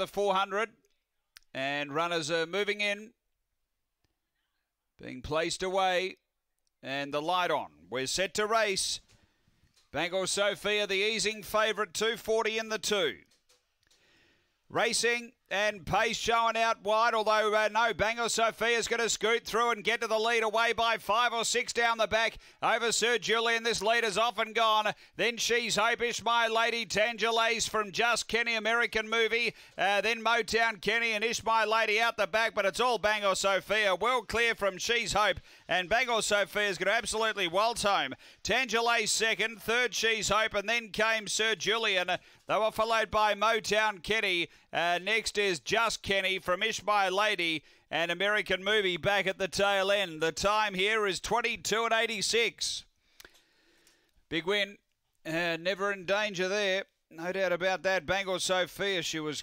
the 400. And runners are moving in, being placed away, and the light on. We're set to race. Bengal Sophia, the easing favourite, 240 in the two. Racing. And pace showing out wide, although uh, no Sophia Sophia's going to scoot through and get to the lead away by five or six down the back over Sir Julian. This lead is off and gone. Then She's Hopish, My Lady Tangeles from Just Kenny American Movie. Uh, then Motown Kenny and Ish My Lady out the back, but it's all Bangor Sophia. Well clear from She's Hope. And Bangor Sophia's going to absolutely waltz home. Tangeles second, third She's Hope, and then came Sir Julian. They were followed by Motown Kenny uh, next is Just Kenny from Ishmael Lady, an American movie back at the tail end. The time here is 22 and 86. Big win. Uh, never in danger there. No doubt about that. Bangor Sophia, she was